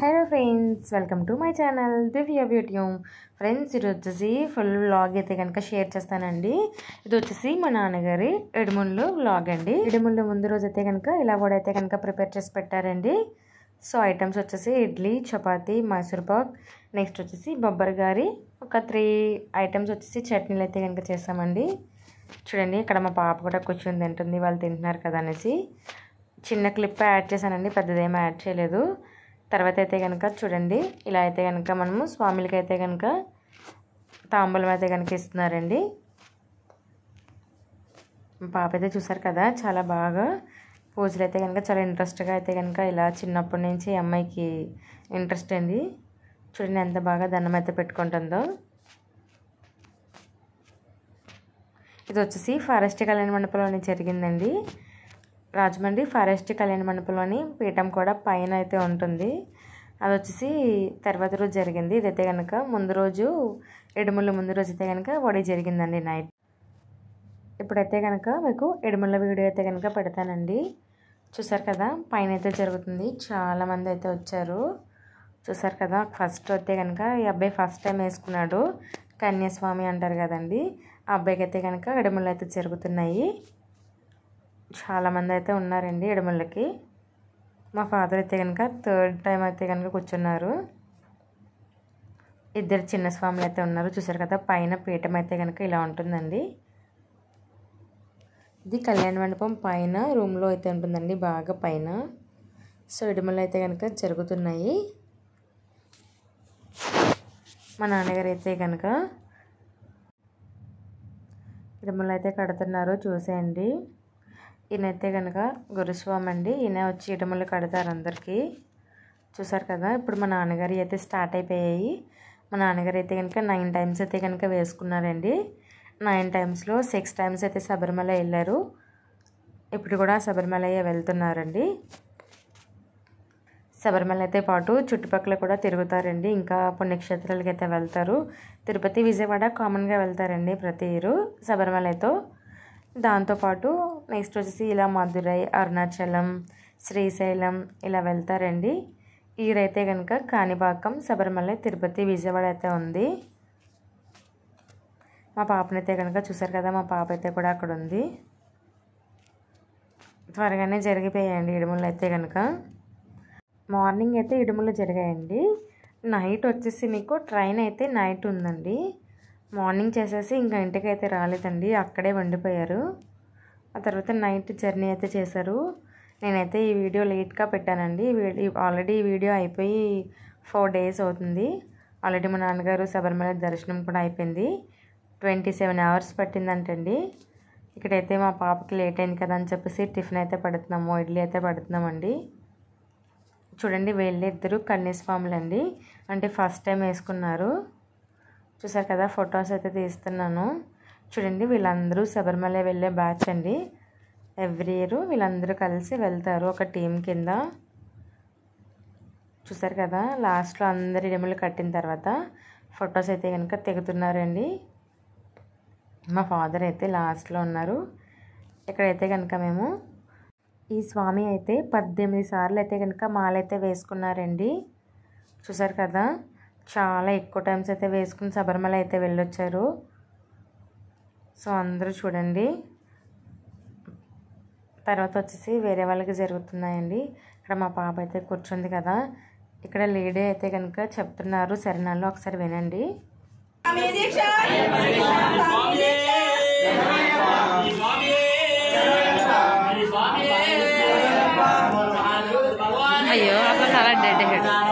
hello friends welcome to my channel Divya బ్యూట్యూమ్ friends ఇది వచ్చేసి ఫుల్ వ్లాగ్ అయితే కనుక షేర్ చేస్తానండి ఇది వచ్చేసి మా నాన్నగారి ఎడుముళ్ళు వ్లాగ్ అండి ఎడుముళ్ళు ముందు రోజు అయితే కనుక ఇలా కూడా అయితే కనుక ప్రిపేర్ చేసి పెట్టారండి సో ఐటమ్స్ వచ్చేసి ఇడ్లీ చపాతీ మైసూర్పాక్ నెక్స్ట్ వచ్చేసి బొబ్బరి గారి ఒక త్రీ ఐటమ్స్ వచ్చేసి చట్నీలు అయితే కనుక చేసామండి చూడండి ఇక్కడ మా పాప కూడా కూర్చొని తింటుంది వాళ్ళు తింటున్నారు కదా అనేసి చిన్న క్లిప్ యాడ్ చేశానండి పెద్దదేమీ యాడ్ చేయలేదు తర్వాత అయితే కనుక చూడండి ఇలా అయితే కనుక మనము స్వామిలకి అయితే కనుక తాంబూలం అయితే కనుక ఇస్తున్నారండి పాప అయితే చూసారు కదా చాలా బాగా పూజలు అయితే కనుక చాలా ఇంట్రెస్ట్గా అయితే కనుక ఇలా చిన్నప్పటి నుంచి అమ్మాయికి ఇంట్రెస్ట్ అండి చూడండి ఎంత బాగా దండం అయితే పెట్టుకుంటుందో ఇది వచ్చేసి ఫారెస్ట్ కళ్యాణ మండపంలోనే జరిగిందండి రాజమండ్రి ఫారెస్ట్ కళ్యాణ మండపంలోని పీఠం కూడా పైన అయితే ఉంటుంది అది వచ్చేసి తర్వాత రోజు జరిగింది ఇదైతే కనుక ముందు రోజు ఎడుమల ముందు రోజు అయితే కనుక వడి జరిగిందండి నైట్ ఇప్పుడైతే కనుక మీకు ఎడుమల వీడియో అయితే కనుక పెడతానండి చూసారు కదా పైన అయితే జరుగుతుంది చాలామంది అయితే వచ్చారు చూసారు కదా ఫస్ట్ అయితే కనుక ఈ అబ్బాయి ఫస్ట్ టైం వేసుకున్నాడు కన్యాస్వామి అంటారు కదండి ఆ అబ్బాయికి అయితే కనుక ఎడుమలు అయితే జరుగుతున్నాయి చాలామంది అయితే ఉన్నారండి ఎడమళ్ళకి మా ఫాదర్ అయితే కనుక థర్డ్ టైం అయితే కనుక కూర్చున్నారు ఇద్దరు చిన్న స్వాములు అయితే ఉన్నారు చూసారు కదా పైన పీఠం అయితే కనుక ఇలా ఉంటుందండి ఇది కళ్యాణ మండపం పైన రూమ్లో అయితే ఉంటుందండి బాగా పైన సో ఇడుమలు అయితే కనుక జరుగుతున్నాయి మా నాన్నగారు అయితే కనుక ఇడుమలు అయితే కడుతున్నారు చూసేయండి ఈయనైతే కనుక గురుస్వామి అండి ఈయన వచ్చి ఇడములు కడతారు అందరికీ చూసారు కదా ఇప్పుడు మా నాన్నగారు అయితే స్టార్ట్ అయిపోయాయి మా నాన్నగారు అయితే కనుక నైన్ టైమ్స్ అయితే కనుక వేసుకున్నారండి నైన్ టైమ్స్లో సిక్స్ టైమ్స్ అయితే శబరిమల వెళ్ళారు ఇప్పుడు కూడా శబరిమలయ్య వెళ్తున్నారండి శబరిమల అయితే పాటు చుట్టుపక్కల కూడా తిరుగుతారండి ఇంకా పుణ్యక్షేత్రాలకి అయితే వెళ్తారు తిరుపతి విజయవాడ కామన్గా వెళ్తారండి ప్రతి ఇయరు శబరిమలతో దాంతోపాటు నెక్స్ట్ వచ్చేసి ఇలా మధురై అరుణాచలం శ్రీశైలం ఇలా వెళ్తారండి ఈరైతే కనుక కాణిపాకం శబరిమల తిరుపతి విజయవాడ అయితే ఉంది మా పాపనైతే కనుక చూసారు కదా మా పాప అయితే కూడా అక్కడ ఉంది త్వరగానే జరిగిపోయాయండి ఇడుములు అయితే కనుక మార్నింగ్ అయితే ఇడుములు జరిగాయండి నైట్ వచ్చేసి మీకు ట్రైన్ అయితే నైట్ ఉందండి మార్నింగ్ చేసేసి ఇంకా ఇంటికి అయితే రాలేదండి అక్కడే వండిపోయారు ఆ తర్వాత నైట్ జర్నీ అయితే చేశారు నేనైతే ఈ వీడియో లేట్గా పెట్టానండి ఆల్రెడీ ఈ వీడియో అయిపోయి ఫోర్ డేస్ అవుతుంది ఆల్రెడీ మా నాన్నగారు శబరిమల దర్శనం కూడా అయిపోయింది ట్వంటీ సెవెన్ అవర్స్ పట్టిందంటండి ఇక్కడైతే మా పాపకి లేట్ అయింది కదా అని చెప్పేసి టిఫిన్ అయితే పడుతున్నాము ఇడ్లీ అయితే పడుతున్నామండి చూడండి వీళ్ళిద్దరూ కన్యస్వాములు అండి అంటే ఫస్ట్ టైం వేసుకున్నారు చూసారు కదా ఫొటోస్ అయితే తీస్తున్నాను చూడండి వీళ్ళందరూ శబరిమల వెళ్ళే బ్యాచ్ అండి ఎవ్రీ ఇయర్ వీళ్ళందరూ కలిసి వెళ్తారు ఒక టీం కింద చూసారు కదా లాస్ట్లో అందరు ఇడములు కట్టిన తర్వాత ఫొటోస్ అయితే కనుక తెగుతున్నారండి మా ఫాదర్ అయితే లాస్ట్లో ఉన్నారు ఇక్కడైతే కనుక మేము ఈ స్వామి అయితే పద్దెనిమిది సార్లు అయితే కనుక మాలైతే వేసుకున్నారండి చూసారు కదా చాలా ఎక్కువ టైమ్స్ అయితే వేసుకుని శబరిమల అయితే వెళ్ళొచ్చారు సో అందరూ చూడండి తర్వాత వచ్చేసి వేరే వాళ్ళకి జరుగుతున్నాయండి ఇక్కడ మా పాప అయితే కూర్చుంది కదా ఇక్కడ లేడీ అయితే కనుక చెప్తున్నారు శరణాలు ఒకసారి వినండి అయ్యో అసలు చాలా డెడ్ హెడ్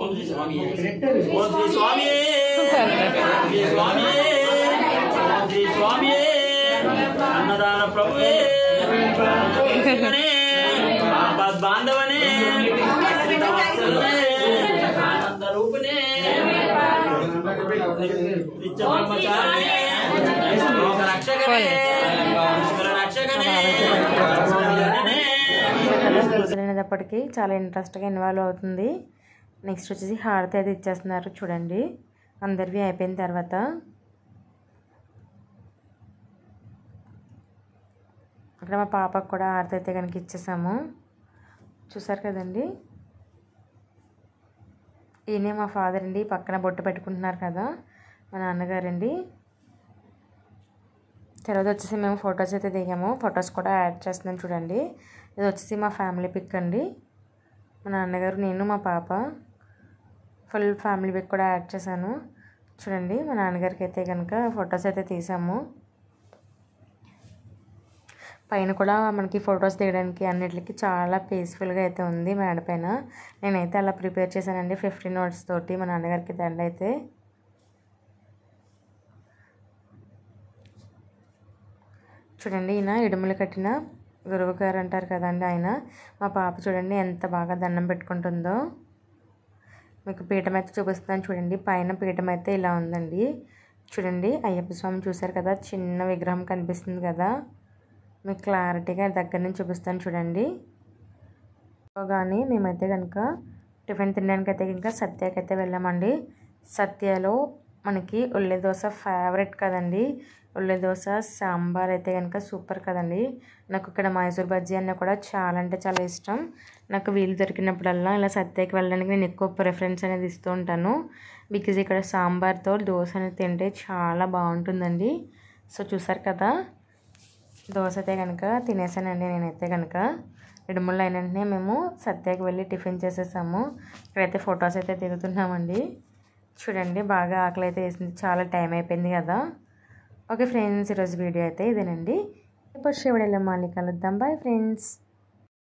అన్నదాన ప్రభువే బాంధవనే ఆనంద రూపునే చాలా ఇంట్రెస్ట్గా ఇన్వాల్వ్ అవుతుంది నెక్స్ట్ వచ్చేసి హారతి అయితే ఇచ్చేస్తున్నారు చూడండి అందరివి అయిపోయిన తర్వాత ఇక్కడ మా పాపకు కూడా హారతి అయితే కనుక ఇచ్చేసాము చూసారు కదండి ఈయనే మా ఫాదర్ అండి పక్కన బొట్టు పెట్టుకుంటున్నారు కదా మా నాన్నగారండి తర్వాత వచ్చేసి మేము ఫొటోస్ అయితే దిగాము ఫొటోస్ కూడా యాడ్ చేస్తున్నాం చూడండి ఇది వచ్చేసి మా ఫ్యామిలీ పిక్ అండి మా నాన్నగారు నేను మా పాప ఫుల్ ఫ్యామిలీ పిక్ కూడా యాడ్ చేశాను చూడండి మా నాన్నగారికి అయితే కనుక ఫొటోస్ అయితే తీసాము పైన కూడా మనకి ఫొటోస్ తీయడానికి అన్నిటికీ చాలా పీస్ఫుల్గా అయితే ఉంది మేడ పైన నేనైతే అలా ప్రిపేర్ చేశానండి ఫిఫ్టీన్ నోట్స్ తోటి మా నాన్నగారికి దండ అయితే చూడండి ఈయన ఇడుములు కట్టిన గురువు గారు అంటారు కదండి ఆయన మా పాప చూడండి ఎంత బాగా దండం పెట్టుకుంటుందో మీకు పీఠం అయితే చూపిస్తున్నాను చూడండి పైన పీఠం అయితే ఇలా ఉందండి చూడండి అయ్యప్ప స్వామి చూశారు కదా చిన్న విగ్రహం కనిపిస్తుంది కదా మీకు క్లారిటీగా దగ్గర నుంచి చూపిస్తాను చూడండి కానీ మేమైతే కనుక టిఫిన్ తినడానికి అయితే ఇంకా సత్యకైతే వెళ్ళామండి సత్యలో మనకి ఉల్లి దోశ ఫేవరెట్ కదండి ఉల్లి దోశ సాంబార్ అయితే కనుక సూపర్ కదండి నాకు ఇక్కడ మైసూర్ బజ్జీ అన్న కూడా చాలా అంటే చాలా ఇష్టం నాకు వీలు దొరికినప్పుడల్లా ఇలా సత్యకి వెళ్ళడానికి నేను ఎక్కువ ప్రిఫరెన్స్ అనేది ఇస్తూ ఉంటాను బికాజ్ ఇక్కడ సాంబార్తో దోశ అనేది తింటే చాలా బాగుంటుందండి సో చూసారు కదా దోశ అయితే కనుక తినేసానండి నేనైతే కనుక ఇడుముళ్ళు అయిన వెంటనే మేము సత్యకి వెళ్ళి టిఫిన్ చేసేసాము ఇక్కడైతే ఫొటోస్ అయితే దిగుతున్నామండి చూడండి బాగా ఆకలి అయితే వేసింది చాలా టైం అయిపోయింది కదా ఓకే ఫ్రెండ్స్ ఈరోజు వీడియో అయితే ఇదేనండి ఇప్పుడు శివుడు వెళ్ళి మళ్ళీ కలుద్దాం బాయ్ ఫ్రెండ్స్